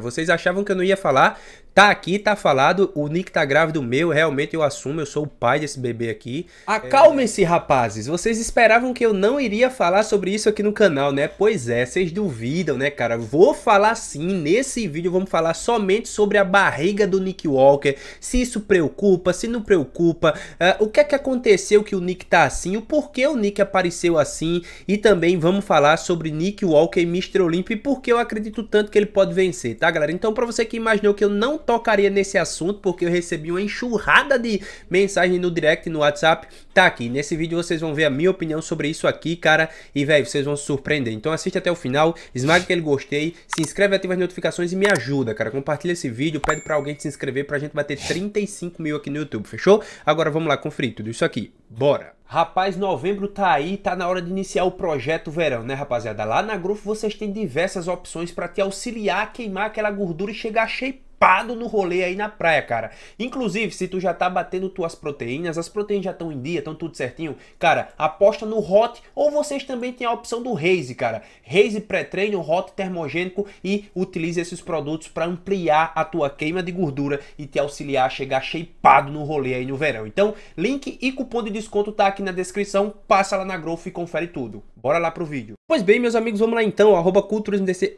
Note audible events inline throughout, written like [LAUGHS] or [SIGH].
Vocês achavam que eu não ia falar, Tá aqui, tá falado, o Nick tá grávido meu, realmente eu assumo, eu sou o pai desse bebê aqui. Acalmem-se, é... rapazes. Vocês esperavam que eu não iria falar sobre isso aqui no canal, né? Pois é, vocês duvidam, né, cara? Vou falar sim, nesse vídeo vamos falar somente sobre a barriga do Nick Walker, se isso preocupa, se não preocupa, uh, o que é que aconteceu que o Nick tá assim, o porquê o Nick apareceu assim, e também vamos falar sobre Nick Walker e Mr. Olympia e por que eu acredito tanto que ele pode vencer, tá, galera? Então, pra você que imaginou que eu não tocaria nesse assunto porque eu recebi uma enxurrada de mensagem no direct no WhatsApp. Tá aqui. Nesse vídeo vocês vão ver a minha opinião sobre isso aqui, cara. E, velho, vocês vão se surpreender. Então assiste até o final, esmaga aquele gostei, se inscreve, ativa as notificações e me ajuda, cara. Compartilha esse vídeo, pede pra alguém se inscrever pra gente bater 35 mil aqui no YouTube, fechou? Agora vamos lá conferir tudo isso aqui. Bora! Rapaz, novembro tá aí, tá na hora de iniciar o projeto verão, né, rapaziada? Lá na grupo vocês têm diversas opções para te auxiliar a queimar aquela gordura e chegar cheio chapado no rolê aí na praia, cara. Inclusive, se tu já tá batendo tuas proteínas, as proteínas já estão em dia, estão tudo certinho, cara, aposta no Hot ou vocês também têm a opção do Raise, cara. Raise pré-treino, Hot termogênico e utilize esses produtos para ampliar a tua queima de gordura e te auxiliar a chegar shapeado no rolê aí no verão. Então, link e cupom de desconto tá aqui na descrição, passa lá na Growth e confere tudo. Bora lá pro vídeo. Pois bem, meus amigos, vamos lá então, arroba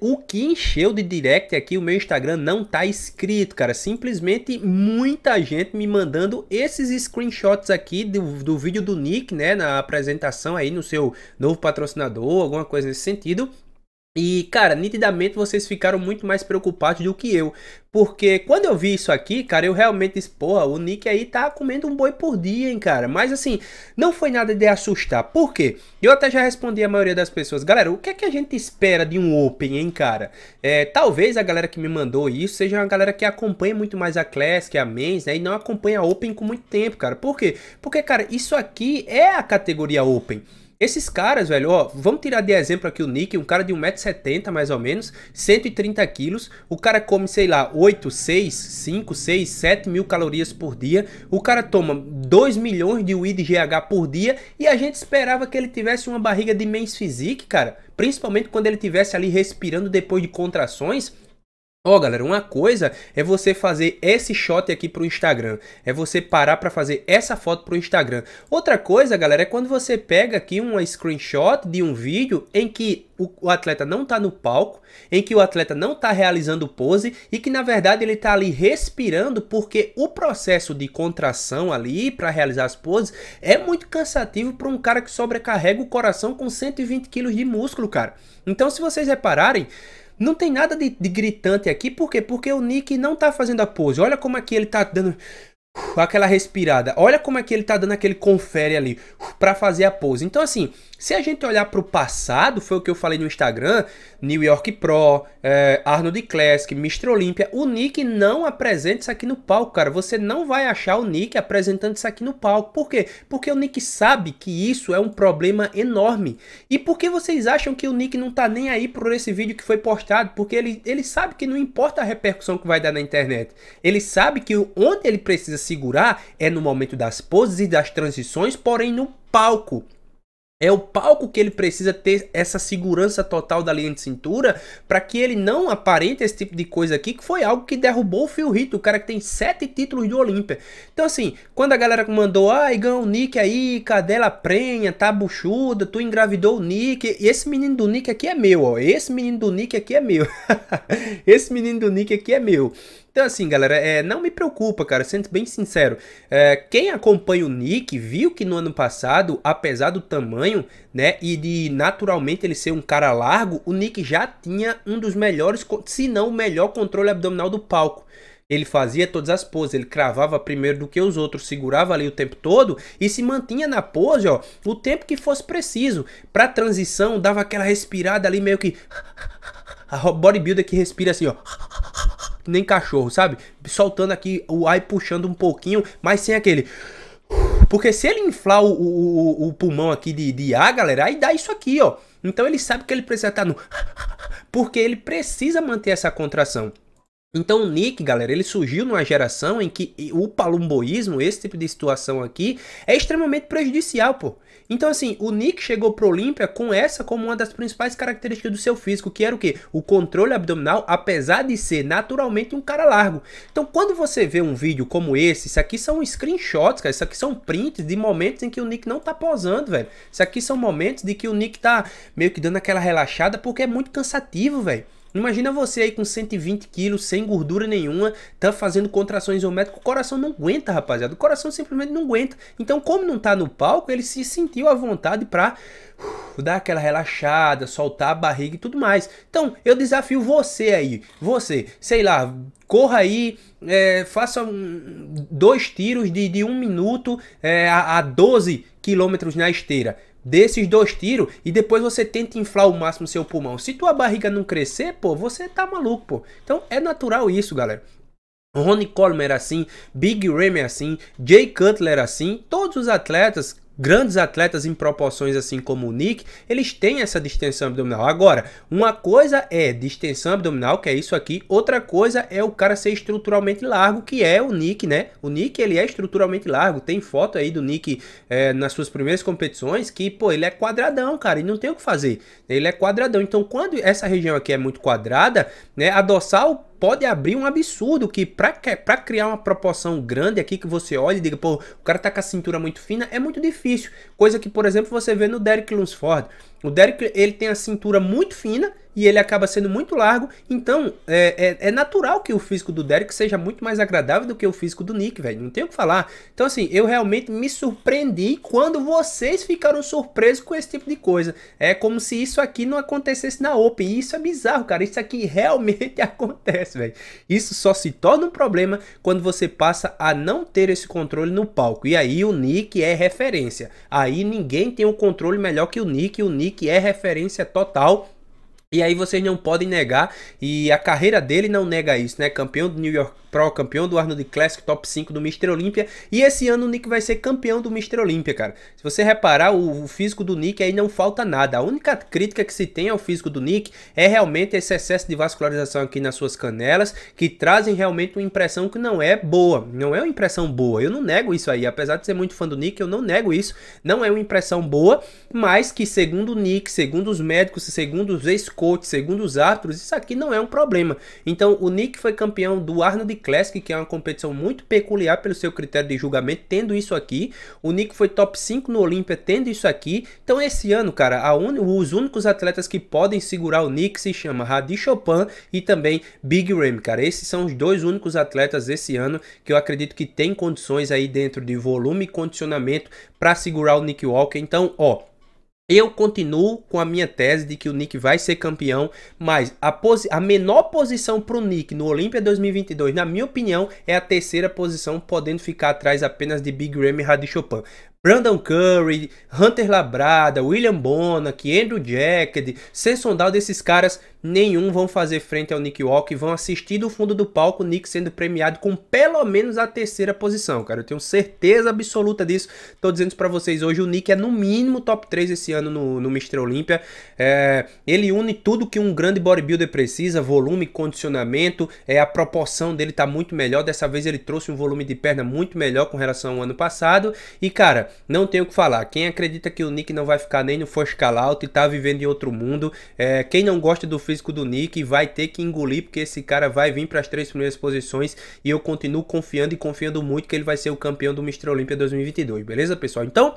O que encheu de direct aqui, o meu Instagram não tá escrito, cara. Simplesmente muita gente me mandando esses screenshots aqui do, do vídeo do Nick, né, na apresentação aí no seu novo patrocinador, alguma coisa nesse sentido. E, cara, nitidamente vocês ficaram muito mais preocupados do que eu. Porque quando eu vi isso aqui, cara, eu realmente disse, porra, o Nick aí tá comendo um boi por dia, hein, cara. Mas assim, não foi nada de assustar. Por quê? Eu até já respondi a maioria das pessoas, galera, o que é que a gente espera de um Open, hein, cara? É, talvez a galera que me mandou isso seja uma galera que acompanha muito mais a Classic, a Men's, né? E não acompanha a Open com muito tempo, cara. Por quê? Porque, cara, isso aqui é a categoria Open. Esses caras, velho, ó, vamos tirar de exemplo aqui o Nick, um cara de 1,70m mais ou menos, 130kg, o cara come, sei lá, 8, 6, 5, 6, 7 mil calorias por dia, o cara toma 2 milhões de UI de GH por dia e a gente esperava que ele tivesse uma barriga de mens physique, cara, principalmente quando ele estivesse ali respirando depois de contrações, Ó, oh, galera, uma coisa é você fazer esse shot aqui pro Instagram, é você parar para fazer essa foto pro Instagram. Outra coisa, galera, é quando você pega aqui uma screenshot de um vídeo em que o, atleta não tá no palco, em que o atleta não tá realizando pose e que na verdade ele tá ali respirando porque o processo de contração ali para realizar as poses é muito cansativo para um cara que sobrecarrega o coração com 120 quilos de músculo, cara. Então, se vocês repararem, não tem nada de, de, gritante aqui, por quê? Porque o Nick não tá fazendo a pose. Olha como aqui é ele tá dando aquela respirada. Olha como é que ele tá dando aquele confere ali para fazer a pose. Então assim, se a gente olhar para o passado, foi o que eu falei no Instagram, New York Pro, é, Arnold Classic, Mr. Olympia, o Nick não apresenta isso aqui no palco, cara. Você não vai achar o Nick apresentando isso aqui no palco. Por quê? Porque o Nick sabe que isso é um problema enorme. E por que vocês acham que o Nick não tá nem aí por esse vídeo que foi postado? Porque ele, ele sabe que não importa a repercussão que vai dar na internet. Ele sabe que onde ele precisa segurar é no momento das poses e das transições, porém no palco. É o palco que ele precisa ter essa segurança total da linha de cintura para que ele não aparente esse tipo de coisa aqui, que foi algo que derrubou o Phil Rito, o cara que tem sete títulos do Olímpia. Então assim, quando a galera mandou, ah, ganhou o Nick aí, cadela prenha, tá buchuda, tu engravidou o Nick, esse menino do Nick aqui é meu, ó, esse menino do Nick aqui é meu, [LAUGHS] esse menino do Nick aqui é meu. Então, assim, galera, é, não me preocupa, cara, sendo bem sincero. É, quem acompanha o Nick viu que no ano passado, apesar do tamanho, né, e de naturalmente ele ser um cara largo, o Nick já tinha um dos melhores, se não o melhor controle abdominal do palco. Ele fazia todas as poses, ele cravava primeiro do que os outros, segurava ali o tempo todo e se mantinha na pose, ó, o tempo que fosse preciso. Pra transição, dava aquela respirada ali meio que. [LAUGHS] A bodybuilder que respira assim, ó nem cachorro, sabe? Soltando aqui o ar e puxando um pouquinho, mas sem aquele. Porque se ele inflar o, o, o pulmão aqui de, de ar, galera, aí dá isso aqui, ó. Então ele sabe que ele precisa estar tá no. Porque ele precisa manter essa contração. Então o Nick, galera, ele surgiu numa geração em que o palumboísmo, esse tipo de situação aqui, é extremamente prejudicial, pô. Então assim, o Nick chegou pro Olímpia com essa como uma das principais características do seu físico, que era o quê? O controle abdominal, apesar de ser naturalmente um cara largo. Então quando você vê um vídeo como esse, isso aqui são screenshots, cara, isso aqui são prints de momentos em que o Nick não tá posando, velho. Isso aqui são momentos de que o Nick tá meio que dando aquela relaxada porque é muito cansativo, velho. Imagina você aí com 120 quilos, sem gordura nenhuma, tá fazendo contrações geométricas, o coração não aguenta, rapaziada. O coração simplesmente não aguenta. Então, como não tá no palco, ele se sentiu à vontade pra uh, dar aquela relaxada, soltar a barriga e tudo mais. Então, eu desafio você aí, você, sei lá, corra aí, é, faça um, dois tiros de, de um minuto é, a, a 12 quilômetros na esteira desses dois tiros e depois você tenta inflar o máximo seu pulmão. Se tua barriga não crescer, pô, você tá maluco, pô. Então é natural isso, galera. Ronnie Coleman era assim, Big Remy assim, Jay Cutler assim, todos os atletas grandes atletas em proporções assim como o Nick, eles têm essa distensão abdominal. Agora, uma coisa é distensão abdominal, que é isso aqui, outra coisa é o cara ser estruturalmente largo, que é o Nick, né? O Nick, ele é estruturalmente largo, tem foto aí do Nick é, nas suas primeiras competições, que, pô, ele é quadradão, cara, e não tem o que fazer. Ele é quadradão, então quando essa região aqui é muito quadrada, né, adoçar o pode abrir um absurdo que para criar uma proporção grande aqui que você olha e diga, pô, o cara tá com a cintura muito fina, é muito difícil. Coisa que, por exemplo, você vê no Derek Lunsford. O Derek ele tem a cintura muito fina e ele acaba sendo muito largo, então é, é, é natural que o físico do Derek seja muito mais agradável do que o físico do Nick, velho. Não tem o que falar. Então, assim, eu realmente me surpreendi quando vocês ficaram surpresos com esse tipo de coisa. É como se isso aqui não acontecesse na Open. E isso é bizarro, cara. Isso aqui [LAUGHS] realmente acontece, velho. Isso só se torna um problema quando você passa a não ter esse controle no palco. E aí o Nick é referência. Aí ninguém tem um controle melhor que o Nick e o Nick que é referência total e aí vocês não podem negar, e a carreira dele não nega isso, né? Campeão do New York Pro, campeão do Arnold Classic, top 5 do Mr. Olímpia. E esse ano o Nick vai ser campeão do Mr. Olímpia, cara. Se você reparar, o, o, físico do Nick aí não falta nada. A única crítica que se tem ao físico do Nick é realmente esse excesso de vascularização aqui nas suas canelas, que trazem realmente uma impressão que não é boa. Não é uma impressão boa. Eu não nego isso aí. Apesar de ser muito fã do Nick, eu não nego isso. Não é uma impressão boa, mas que segundo o Nick, segundo os médicos, segundo os ex coach, segundo os árbitros, isso aqui não é um problema. Então, o Nick foi campeão do Arnold Classic, que é uma competição muito peculiar pelo seu critério de julgamento, tendo isso aqui. O Nick foi top 5 no Olímpia, tendo isso aqui. Então, esse ano, cara, un... os únicos atletas que podem segurar o Nick se chama Hadi Chopin e também Big Ram, cara. Esses são os dois únicos atletas esse ano que eu acredito que tem condições aí dentro de volume e condicionamento para segurar o Nick Walker. Então, ó, eu continuo com a minha tese de que o Nick vai ser campeão, mas a, a menor posição para o Nick no Olímpia 2022, na minha opinião, é a terceira posição, podendo ficar atrás apenas de Big Ram e Radicoppan. Brandon Curry, Hunter Labrada, William Bonac, Andrew Jacked, Senson Down, desses caras, nenhum vão fazer frente ao Nick Walk e vão assistir do fundo do palco o Nick sendo premiado com pelo menos a terceira posição, cara. Eu tenho certeza absoluta disso. Tô dizendo para vocês hoje. O Nick é no mínimo top 3 esse ano no, no Mr. Olímpia. É, ele une tudo que um grande bodybuilder precisa: volume, condicionamento. É, a proporção dele tá muito melhor. Dessa vez ele trouxe um volume de perna muito melhor com relação ao ano passado. E, cara, não tenho o que falar. Quem acredita que o Nick não vai ficar nem no first call out e tá vivendo em outro mundo, é, quem não gosta do físico do Nick vai ter que engolir, porque esse cara vai vir para as três primeiras posições e eu continuo confiando e confiando muito que ele vai ser o campeão do Mr. Olímpia 2022, beleza, pessoal? Então,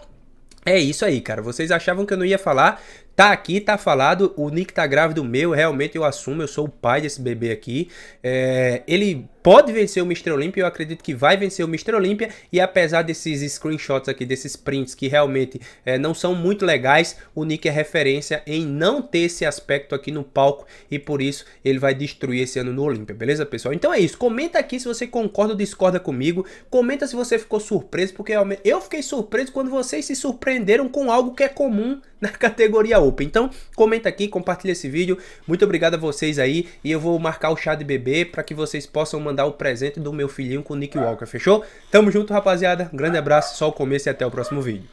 é isso aí, cara. Vocês achavam que eu não ia falar? Tá aqui, tá falado. O Nick tá grávido meu, realmente eu assumo, eu sou o pai desse bebê aqui. É, ele pode vencer o Mr. Olympia, eu acredito que vai vencer o Mr. Olympia, e apesar desses screenshots aqui, desses prints que realmente é, não são muito legais, o Nick é referência em não ter esse aspecto aqui no palco, e por isso ele vai destruir esse ano no Olympia, beleza pessoal? Então é isso, comenta aqui se você concorda ou discorda comigo, comenta se você ficou surpreso, porque eu fiquei surpreso quando vocês se surpreenderam com algo que é comum [LAUGHS] na categoria Open. Então, comenta aqui, compartilha esse vídeo. Muito obrigado a vocês aí. E eu vou marcar o chá de bebê para que vocês possam mandar o presente do meu filhinho com o Nick Walker, fechou? Tamo junto, rapaziada. Grande abraço, só o começo e até o próximo vídeo.